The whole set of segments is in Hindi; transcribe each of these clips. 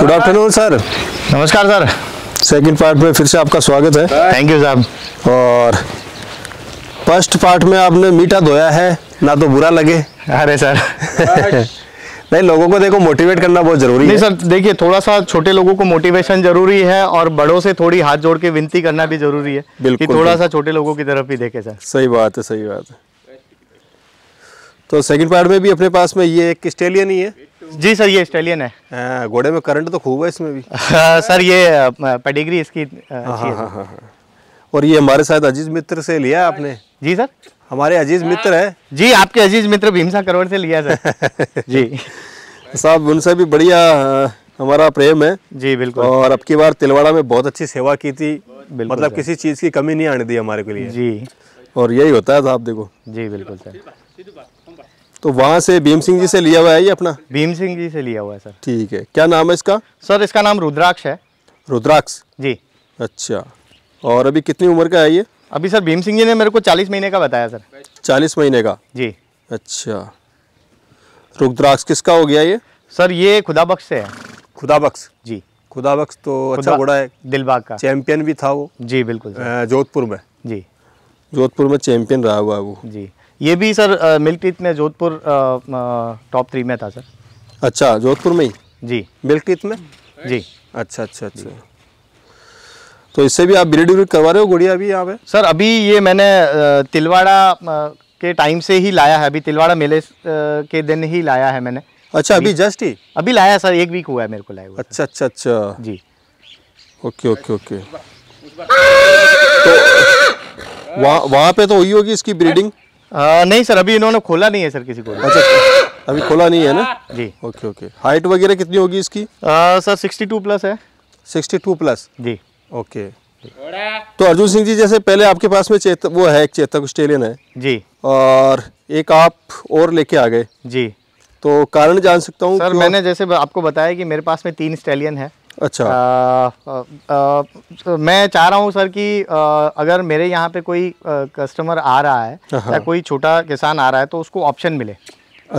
गुड आफ्टरनून सर नमस्कार सर सेकंड पार्ट में फिर से आपका स्वागत है थैंक यू साहब और फर्स्ट पार्ट में आपने मीठा धोया है ना तो बुरा लगे अरे सर नहीं लोगों को देखो मोटिवेट करना बहुत जरूरी नहीं है सर देखिए थोड़ा सा छोटे लोगों को मोटिवेशन जरूरी है और बड़ों से थोड़ी हाथ जोड़ के विनती करना भी जरूरी है बिल्कुल कि थोड़ा सा छोटे लोगों की तरफ भी देखे सर सही बात है सही बात है तो सेकंड पार्ट में भी अपने पास में ये एक स्टेलियन ही है जी सर ये ऑस्ट्रेलियन है हाँ, घोड़े में करंट तो खूब है इसमें भी हाँ, सर ये पेडिग्री इसकी हाँ, हाँ हाँ हाँ और ये हमारे साथ अजीज मित्र से लिया आपने जी सर हमारे अजीज मित्र है जी आपके अजीज मित्र भीमसा करोड़ से लिया सर जी साहब उनसे भी बढ़िया हमारा प्रेम है जी बिल्कुल और अब की बार तिलवाड़ा में बहुत अच्छी सेवा की थी मतलब किसी चीज़ की कमी नहीं आने दी हमारे के लिए जी और यही होता है साहब देखो जी बिल्कुल सर तो वहाँ से भीम सिंह जी से लिया हुआ है ये अपना भीम सिंह जी से लिया हुआ है सर ठीक है क्या नाम है इसका सर इसका नाम रुद्राक्ष है रुद्राक्ष जी अच्छा और अभी कितनी उम्र का है ये अभी सर भीम सिंह जी ने मेरे को चालीस महीने का बताया सर चालीस महीने का जी अच्छा रुद्राक्ष किसका हो गया ये सर ये खुदाबख्श से है खुदाबख्श जी खुदाबक्स तो अच्छा घोड़ा है दिलबाग का चैंपियन भी था वो जी बिल्कुल जोधपुर में जी जोधपुर में चैंपियन रहा हुआ है वो जी ये भी सर मिल्क टीथ में जोधपुर टॉप थ्री में था सर अच्छा जोधपुर में ही जी मिल्क टीथ में जी अच्छा अच्छा अच्छा तो इससे भी आप ब्रीड करवा रहे हो गुड़िया अभी यहाँ पे सर अभी ये मैंने तिलवाड़ा के टाइम से ही लाया है अभी तिलवाड़ा मेले के दिन ही लाया है मैंने अच्छा अभी, अभी जस्ट ही अभी लाया सर एक वीक हुआ है मेरे को लाया अच्छा अच्छा अच्छा जी ओके ओके ओके तो वहाँ वहाँ पे तो हुई होगी इसकी ब्रीडिंग आ, नहीं सर अभी इन्होंने खोला नहीं है सर किसी को अच्छा अभी खोला नहीं है ना जी ओके ओके हाइट वगैरह कितनी होगी इसकी आ, सर 62 प्लस है 62 प्लस जी ओके तो अर्जुन सिंह जी जैसे पहले आपके पास में चेतक वो है एक चेतक ऑस्ट्रेलियन है जी और एक आप और लेके आ गए जी तो कारण जान सकता हूँ सर मैंने जैसे आपको बताया कि मेरे पास में तीन स्टेलियन है अच्छा आ, आ, आ, तो मैं चाह रहा हूँ सर कि आ, अगर मेरे यहाँ पे कोई आ, कस्टमर आ रहा है हाँ, या हाँ। कोई छोटा किसान आ रहा है तो उसको ऑप्शन मिले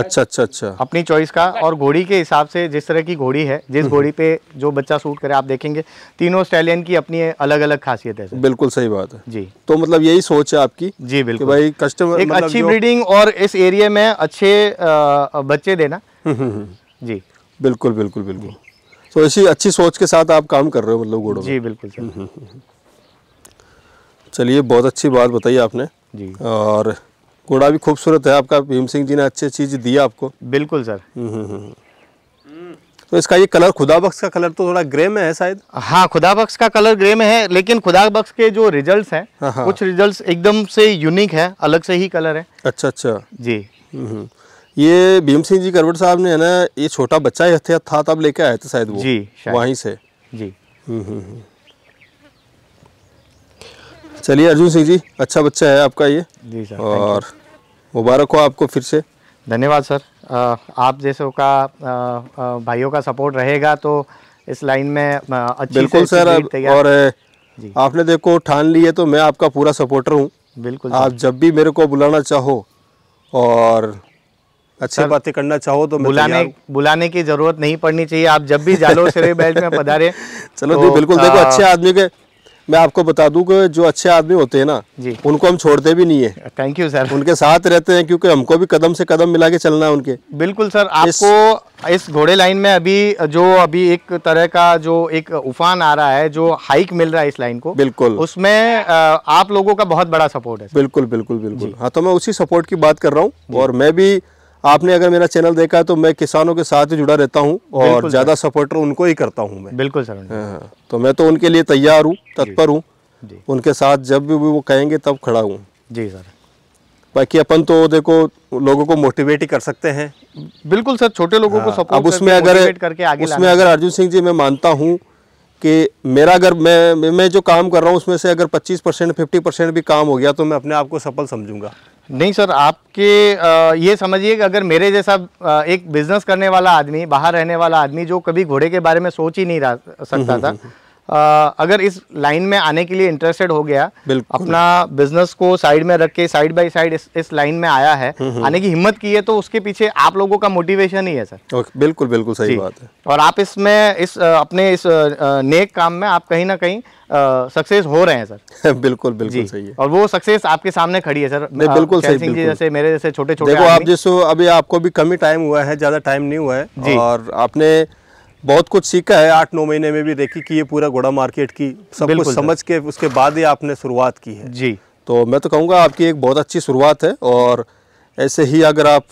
अच्छा अच्छा अच्छा अपनी चॉइस का और घोड़ी के हिसाब से जिस तरह की घोड़ी है जिस हम्म, घोड़ी हम्म। पे जो बच्चा सूट करे आप देखेंगे तीनों स्टैलियन की अपनी अलग अलग खासियत है बिल्कुल सही बात है जी तो मतलब यही सोच है आपकी जी बिल्कुल कि भाई कस्टमर एक मतलब अच्छी ब्रीडिंग और इस एरिया में अच्छे बच्चे देना हम्म, जी बिल्कुल बिल्कुल बिल्कुल तो ऐसी अच्छी सोच के साथ आप काम कर रहे हो मतलब घोड़ों जी बिल्कुल हम्म, हम्म, हम्म। चलिए बहुत अच्छी बात बताई आपने जी और घोड़ा भी खूबसूरत है आपका भीम सिंह जी ने अच्छी चीज़ दी आपको बिल्कुल सर तो इसका ये कलर खुदा बख्श का कलर तो थोड़ा ग्रे में है शायद हाँ खुदा बख्श का कलर ग्रे में है लेकिन खुदा बख्श के जो रिजल्ट्स हैं हाँ, हाँ। कुछ रिजल्ट्स एकदम से यूनिक है अलग से ही कलर है अच्छा अच्छा जी ये भीम सिंह जी करवट साहब ने है ना ये छोटा बच्चा ही था, था तब लेके आए थे शायद वो जी वहीं से जी हम्म, हम्म, हम्म। चलिए अर्जुन सिंह जी अच्छा बच्चा है आपका ये जी सर और मुबारक हो आपको फिर से धन्यवाद सर आ, आप जैसे का आ, आ, भाइयों का सपोर्ट रहेगा तो इस लाइन में अच्छी बिल्कुल सर और जी। आपने देखो ठान ली है तो मैं आपका पूरा सपोर्टर हूँ बिल्कुल आप जब भी मेरे को बुलाना चाहो और अच्छी बातें करना चाहो तो बुलाने बुलाने की जरूरत नहीं पड़नी चाहिए आप जब भी जालो शरीर बेल्ट में पधारे चलो तो, जी बिल्कुल देखो अच्छे आदमी के मैं आपको बता दूं कि जो अच्छे आदमी होते हैं ना जी उनको हम छोड़ते भी नहीं है थैंक यू सर उनके साथ रहते हैं क्योंकि हमको भी कदम से कदम मिला के चलना है उनके बिल्कुल सर आपको इस घोड़े लाइन में अभी जो अभी एक तरह का जो एक उफान आ रहा है जो हाइक मिल रहा है इस लाइन को बिल्कुल उसमें आप लोगों का बहुत बड़ा सपोर्ट है बिल्कुल बिल्कुल बिल्कुल हाँ तो मैं उसी सपोर्ट की बात कर रहा हूँ और मैं भी आपने अगर मेरा चैनल देखा है तो मैं किसानों के साथ ही जुड़ा रहता हूँ और ज़्यादा सपोर्टर उनको ही करता हूँ मैं बिल्कुल सर हाँ, तो मैं तो उनके लिए तैयार हूँ तत्पर हूँ उनके साथ जब भी वो कहेंगे तब खड़ा हूँ जी सर बाकी अपन तो देखो लोगों को मोटिवेट ही कर सकते हैं बिल्कुल सर छोटे लोगों को सपोर्ट हाँ, अब उसमें अगर करके आगे उसमें अगर अर्जुन सिंह जी मैं मानता हूँ कि मेरा अगर मैं मैं जो काम कर रहा हूँ उसमें से अगर 25 परसेंट फिफ्टी परसेंट भी काम हो गया तो मैं अपने आप को सफल समझूंगा नहीं सर आपके ये समझिए कि अगर मेरे जैसा एक बिजनेस करने वाला आदमी बाहर रहने वाला आदमी जो कभी घोड़े के बारे में सोच ही नहीं रहा सकता हम्म, हम्म, था हम्म, अगर इस लाइन में आने के लिए इंटरेस्टेड हो गया अपना बिजनेस को साइड में रख के साइड बाई साइड इस, इस लाइन में आया है हम्म, हम्म। आने की हिम्मत की है तो उसके पीछे आप लोगों का मोटिवेशन ही है सर बिल्कुल बिल्कुल सही बात है और आप इसमें इस अपने इस नेक काम में आप कहीं ना कहीं सक्सेस हो रहे हैं सर बिल्कुल बिल्कुल सही है और वो सक्सेस आपके सामने खड़ी है सर नहीं बिल्कुल सही बिल्कुल। जैसे मेरे जैसे छोटे छोटे देखो आप जिस अभी आपको भी कम ही टाइम हुआ है ज़्यादा टाइम नहीं हुआ है और आपने बहुत कुछ सीखा है आठ नौ महीने में भी देखी की ये पूरा घोड़ा मार्केट की सब कुछ समझ के उसके बाद ही आपने शुरुआत की है जी तो मैं तो कहूँगा आपकी एक बहुत अच्छी शुरुआत है और ऐसे ही अगर आप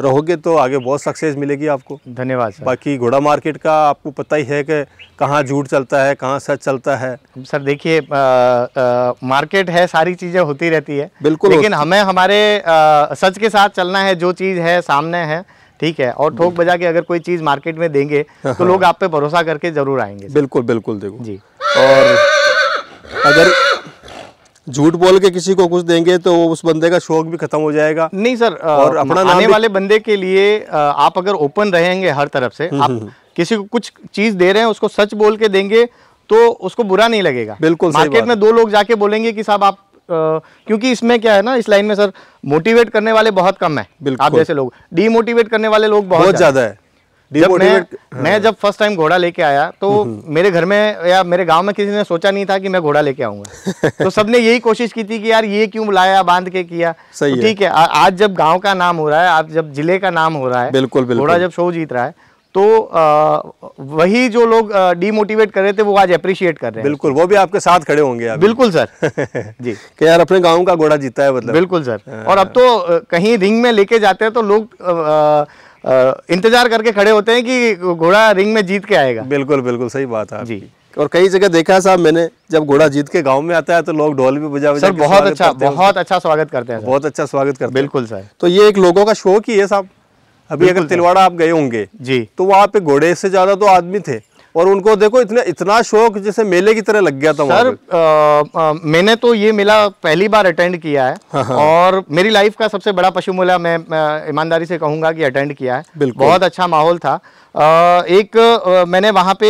रहोगे तो आगे बहुत सक्सेस मिलेगी आपको धन्यवाद सर बाकी घोड़ा मार्केट का आपको पता ही है कि कहाँ झूठ चलता है कहाँ सच चलता है सर देखिए मार्केट है सारी चीज़ें होती रहती है बिल्कुल लेकिन हमें हमारे आ, सच के साथ चलना है जो चीज़ है सामने है ठीक है और ठोक बजा के अगर कोई चीज़ मार्केट में देंगे तो हाँ। लोग आप पे भरोसा करके ज़रूर आएंगे बिल्कुल बिल्कुल देखो जी और अगर झूठ बोल के किसी को कुछ देंगे तो उस बंदे का शौक भी खत्म हो जाएगा नहीं सर और अपना आने वाले बंदे के लिए आप अगर ओपन रहेंगे हर तरफ से हम्म, आप हम्म, हम्म। किसी को कुछ चीज दे रहे हैं उसको सच बोल के देंगे तो उसको बुरा नहीं लगेगा बिल्कुल मार्केट में दो लोग जाके बोलेंगे कि साहब आप क्योंकि इसमें क्या है ना इस लाइन में सर मोटिवेट करने वाले बहुत कम है आप जैसे लोग डीमोटिवेट करने वाले लोग बहुत ज़्यादा है जब मैं हाँ। मैं जब फर्स्ट टाइम घोड़ा लेके आया तो हम्म, हम्म। मेरे घर में या मेरे गांव में किसी ने सोचा नहीं था कि मैं घोड़ा लेके आऊंगा तो सबने यही कोशिश की थी कि यार ये क्यों लाया बांध के किया ठीक तो है।, है आज जब गांव का नाम हो रहा है आज जब जिले का नाम हो रहा है बिल्कुल। घोड़ा जब शो जीत रहा है तो आ, वही जो लोग डीमोटिवेट कर रहे थे वो आज अप्रिशिएट कर रहे हैं बिल्कुल वो भी आपके साथ खड़े होंगे बिल्कुल सर जी कि यार अपने गांव का घोड़ा जीता है मतलब बिल्कुल सर हाँ। और अब तो कहीं रिंग में लेके जाते हैं तो लोग इंतजार करके खड़े होते हैं कि घोड़ा रिंग में जीत के आएगा बिल्कुल बिल्कुल सही बात है जी और कई जगह देखा है साहब मैंने जब घोड़ा जीत के गांव में आता है तो लोग ढोल भी बजा बजा बहुत अच्छा बहुत अच्छा स्वागत करते हैं बहुत अच्छा स्वागत करते हैं बिल्कुल सर तो ये एक लोगों का शौक ही है साहब अभी अगर तिलवाड़ा आप गए होंगे जी तो वहाँ पे घोड़े से ज्यादा तो आदमी थे और उनको देखो इतना इतना शौक जैसे मेले की तरह लग गया था सर आ, आ, मैंने तो ये मेला पहली बार अटेंड किया है हाँ, हाँ। और मेरी लाइफ का सबसे बड़ा पशु मेला मैं ईमानदारी से कहूंगा कि अटेंड किया है बहुत अच्छा माहौल था एक मैंने वहाँ पे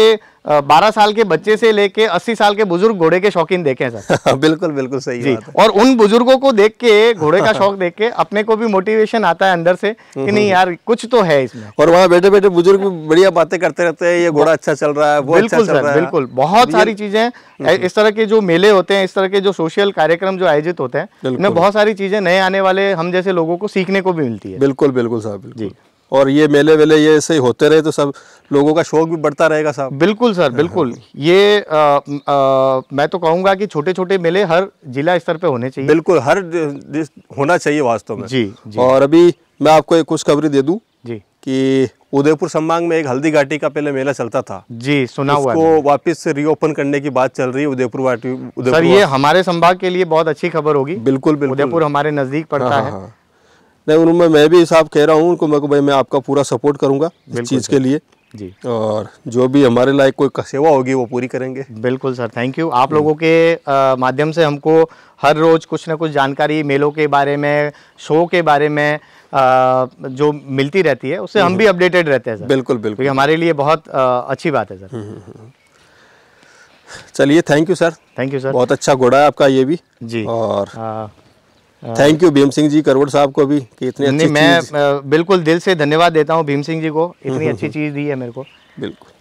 12 साल के बच्चे से लेके 80 साल के बुजुर्ग घोड़े के शौकीन देखे हैं सर बिल्कुल बिल्कुल सही जी बात है। और उन बुजुर्गों को देख के घोड़े का शौक देख के अपने को भी मोटिवेशन आता है अंदर से कि हम्म, नहीं हम्म। यार कुछ तो है इसमें और वहाँ बैठे बैठे बुजुर्ग भी बढ़िया बातें करते रहते हैं ये घोड़ा अच्छा चल रहा है वो अच्छा बिल्कुल अच्छा सर बिल्कुल बहुत सारी चीजें हम्म, इस तरह के जो मेले होते हैं इस तरह के जो सोशल कार्यक्रम जो आयोजित होते हैं बहुत सारी चीजें नए आने वाले हम जैसे लोगों को सीखने को भी मिलती है बिल्कुल बिल्कुल साहब जी और ये मेले वेले ये ऐसे ही होते रहे तो सब लोगों का शौक भी बढ़ता रहेगा साहब बिल्कुल सर हाँ। बिल्कुल ये आ, आ, मैं तो कहूँगा कि छोटे छोटे मेले हर जिला स्तर पे होने चाहिए बिल्कुल हर होना चाहिए वास्तव में जी, जी और अभी मैं आपको एक खबरी दे दूँ जी कि उदयपुर संभाग में एक हल्दी घाटी का पहले मेला चलता था जी सुना हुआ है वापस से रीओपन करने की बात चल रही है उदयपुर वाटी उदयपुर सर ये हमारे संभाग के लिए बहुत अच्छी खबर होगी बिल्कुल बिल्कुल उदयपुर हमारे नजदीक पड़ता हाँ, हाँ, है नहीं उनमें मैं भी हिसाब कह रहा हूँ उनको मैं भाई मैं आपका पूरा सपोर्ट करूँगा इस चीज़ के लिए जी और जो भी हमारे लायक कोई सेवा होगी वो पूरी करेंगे बिल्कुल सर थैंक यू आप लोगों के माध्यम से हमको हर रोज़ कुछ ना कुछ जानकारी मेलों के बारे में शो के बारे में आ, जो मिलती रहती है उससे हम हम्म। भी अपडेटेड रहते हैं सर बिल्कुल बिल्कुल तो हमारे लिए बहुत आ, अच्छी बात है सर हम्म, हम्म, चलिए thank you sir thank you sir बहुत अच्छा घोड़ा है आपका ये भी जी और आ, हाँ। थैंक यू भीम सिंह जी करवट साहब को भी कि इतनी अच्छी मैं बिल्कुल दिल से धन्यवाद देता हूँ भीम सिंह जी को इतनी अच्छी चीज़ दी है मेरे को बिल्कुल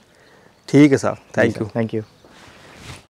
ठीक है साहब थैंक यू थैंक यू